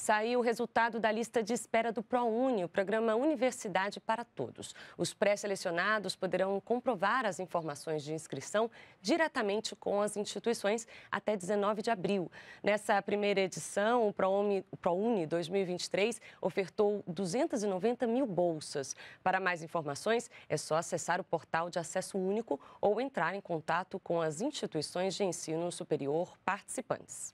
saiu o resultado da lista de espera do ProUni, o programa Universidade para Todos. Os pré-selecionados poderão comprovar as informações de inscrição diretamente com as instituições até 19 de abril. Nessa primeira edição, o ProUni, o ProUni 2023 ofertou 290 mil bolsas. Para mais informações, é só acessar o portal de acesso único ou entrar em contato com as instituições de ensino superior participantes.